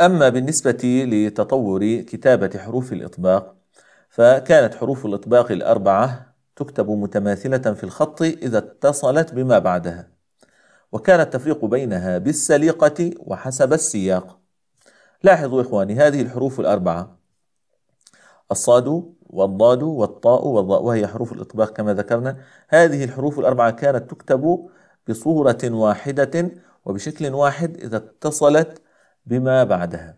أما بالنسبة لتطور كتابة حروف الإطباق فكانت حروف الإطباق الأربعة تكتب متماثلة في الخط إذا اتصلت بما بعدها وكان التفريق بينها بالسليقة وحسب السياق لاحظوا إخواني هذه الحروف الأربعة الصاد والضاد والطاء والضاء وهي حروف الإطباق كما ذكرنا هذه الحروف الأربعة كانت تكتب بصورة واحدة وبشكل واحد إذا اتصلت بما بعدها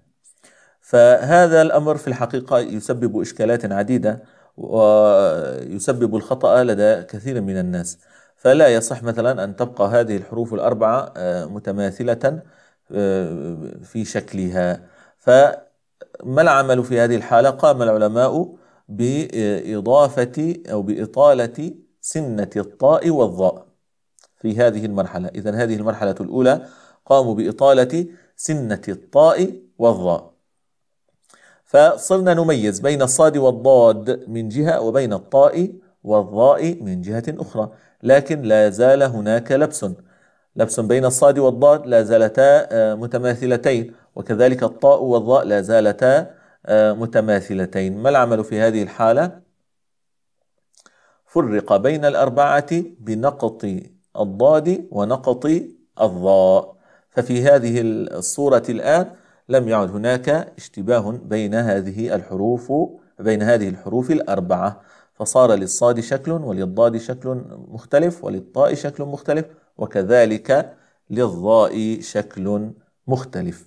فهذا الأمر في الحقيقة يسبب إشكالات عديدة ويسبب الخطأ لدى كثير من الناس فلا يصح مثلا أن تبقى هذه الحروف الأربعة آه، متماثلة آه، في شكلها فما العمل في هذه الحالة قام العلماء بإضافة أو بإطالة سنة الطاء والظاء في هذه المرحلة إذا هذه المرحلة الأولى قاموا بإطالة سنة الطاء والراء فصرنا نميز بين الصاد والضاد من جهة وبين الطاء والراء من جهة أخرى لكن لا زال هناك لبس لبس بين الصاد والضاد لا زالتا آه، متماثلتين وكذلك الطاء والراء لا زالتا آه، متماثلتين ما العمل في هذه الحالة؟ فرق بين الأربعة بنقط الضاد ونقط الظاء ففي هذه الصورة الآن لم يعد هناك اشتباه بين هذه الحروف بين هذه الحروف الأربعة فصار للصاد شكل وللضاد شكل مختلف وللطاء شكل مختلف وكذلك للضاء شكل مختلف